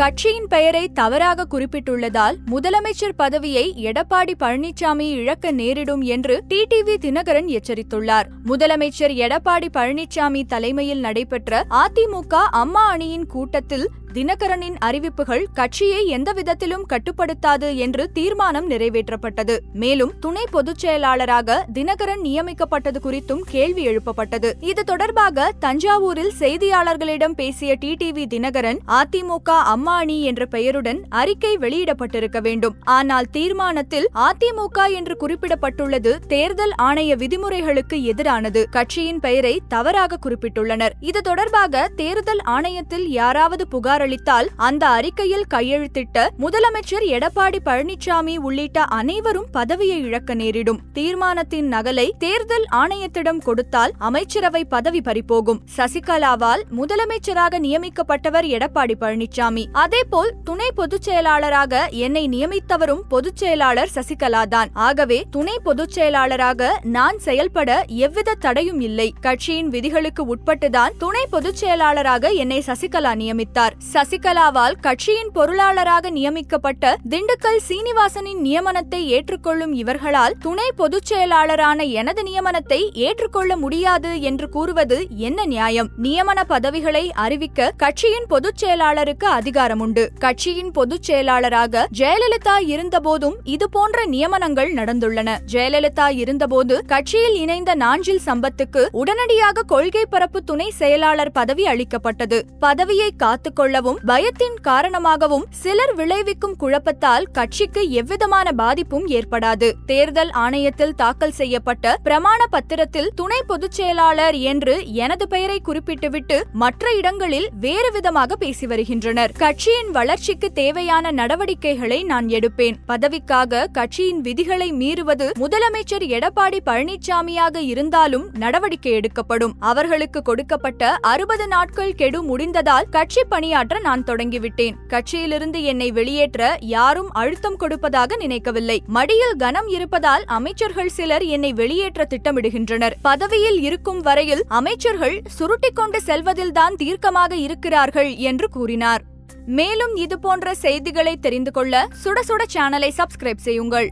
கட்சியின் பெயரை தவறாக குறிப்பிட்டுள்ளதால் முதலமைச்சர் பதவியை எடப்பாடி பழனிசாமி இழக்க நேரிடும் என்று டிடிவி தினகரன் எச்சரித்துள்ளார் முதலமைச்சர் எடப்பாடி பழனிசாமி தலைமையில் நடைபெற்ற அதிமுக அம்மா அணியின் கூட்டத்தில் தினகரனின் அறிவிப்புகள் கட்சியை எந்த விதத்திலும் கட்டுப்படுத்தாது என்று தீர்மானம் நிறைவேற்றப்பட்டது மேலும் துணை பொதுச் செயலாளராக தினகரன் நியமிக்கப்பட்டது குறித்தும் கேள்வி எழுப்பப்பட்டது இது தொடர்பாக தஞ்சாவூரில் செய்தியாளர்களிடம் பேசிய டிடிவி தினகரன் அதிமுக அம்மா அணி என்ற பெயருடன் அறிக்கை வெளியிடப்பட்டிருக்க வேண்டும் ஆனால் தீர்மானத்தில் அதிமுக என்று குறிப்பிடப்பட்டுள்ளது தேர்தல் ஆணைய விதிமுறைகளுக்கு எதிரானது கட்சியின் பெயரை தவறாக குறிப்பிட்டுள்ளனர் இது தொடர்பாக தேர்தல் ஆணையத்தில் யாராவது புகார் வாக்களித்தால் அந்த அறிக்கையில் கையெழுத்திட்ட முதலமைச்சர் எடப்பாடி பழனிசாமி உள்ளிட்ட அனைவரும் பதவியை இழக்க நேரிடும் தீர்மானத்தின் நகலை தேர்தல் ஆணையத்திடம் கொடுத்தால் அமைச்சரவை பதவி பறிபோகும் சசிகலாவால் முதலமைச்சராக நியமிக்கப்பட்டவர் எடப்பாடி பழனிசாமி அதேபோல் துணை பொதுச் செயலாளராக என்னை நியமித்தவரும் பொதுச் செயலாளர் சசிகலா தான் ஆகவே துணை பொதுச் செயலாளராக நான் செயல்பட எவ்வித தடையும் இல்லை கட்சியின் விதிகளுக்கு உட்பட்டுதான் துணை பொதுச் செயலாளராக என்னை சசிகலா நியமித்தார் சசிகலாவால் கட்சியின் பொருளாளராக நியமிக்கப்பட்ட திண்டுக்கல் சீனிவாசனின் நியமனத்தை ஏற்றுக்கொள்ளும் இவர்களால் துணை பொதுச் செயலாளரான எனது நியமனத்தை ஏற்றுக்கொள்ள முடியாது என்று கூறுவது என்ன நியாயம் நியமன பதவிகளை அறிவிக்க கட்சியின் பொதுச் செயலாளருக்கு அதிகாரம் உண்டு கட்சியின் பொதுச் செயலாளராக ஜெயலலிதா இருந்தபோதும் இதுபோன்ற நியமனங்கள் நடந்துள்ளன ஜெயலலிதா இருந்தபோது கட்சியில் இணைந்த நாஞ்சில் சம்பத்துக்கு உடனடியாக கொள்கை பரப்பு துணை செயலாளர் பதவி அளிக்கப்பட்டது பதவியை காத்துக்கொள்ள எனவும் பயத்தின் காரணமாகவும் சிலர் விளைவிக்கும் குழப்பத்தால் கட்சிக்கு எவ்விதமான பாதிப்பும் ஏற்படாது தேர்தல் ஆணையத்தில் தாக்கல் செய்யப்பட்ட பிரமாண பத்திரத்தில் துணை பொதுச் செயலாளர் என்று எனது பெயரை குறிப்பிட்டுவிட்டு மற்ற இடங்களில் வேறு விதமாக பேசி வருகின்றனர் கட்சியின் வளர்ச்சிக்கு தேவையான நடவடிக்கைகளை நான் எடுப்பேன் பதவிக்காக கட்சியின் விதிகளை மீறுவது முதலமைச்சர் எடப்பாடி பழனிசாமியாக இருந்தாலும் நடவடிக்கை எடுக்கப்படும் அவர்களுக்கு கொடுக்கப்பட்ட அறுபது நாட்கள் கெடு முடிந்ததால் கட்சி பணியாற்ற பணியாற்ற நான் தொடங்கிவிட்டேன் கட்சியிலிருந்து என்னை வெளியேற்ற யாரும் அழுத்தம் கொடுப்பதாக நினைக்கவில்லை மடியில் கனம் இருப்பதால் அமைச்சர்கள் சிலர் என்னை வெளியேற்ற திட்டமிடுகின்றனர் பதவியில் இருக்கும் வரையில் அமைச்சர்கள் சுருட்டிக்கொண்டு செல்வதில்தான் தீர்க்கமாக இருக்கிறார்கள் என்று கூறினார் மேலும் இதுபோன்ற செய்திகளை தெரிந்து கொள்ள சுட சுட சேனலை சப்ஸ்கிரைப் செய்யுங்கள்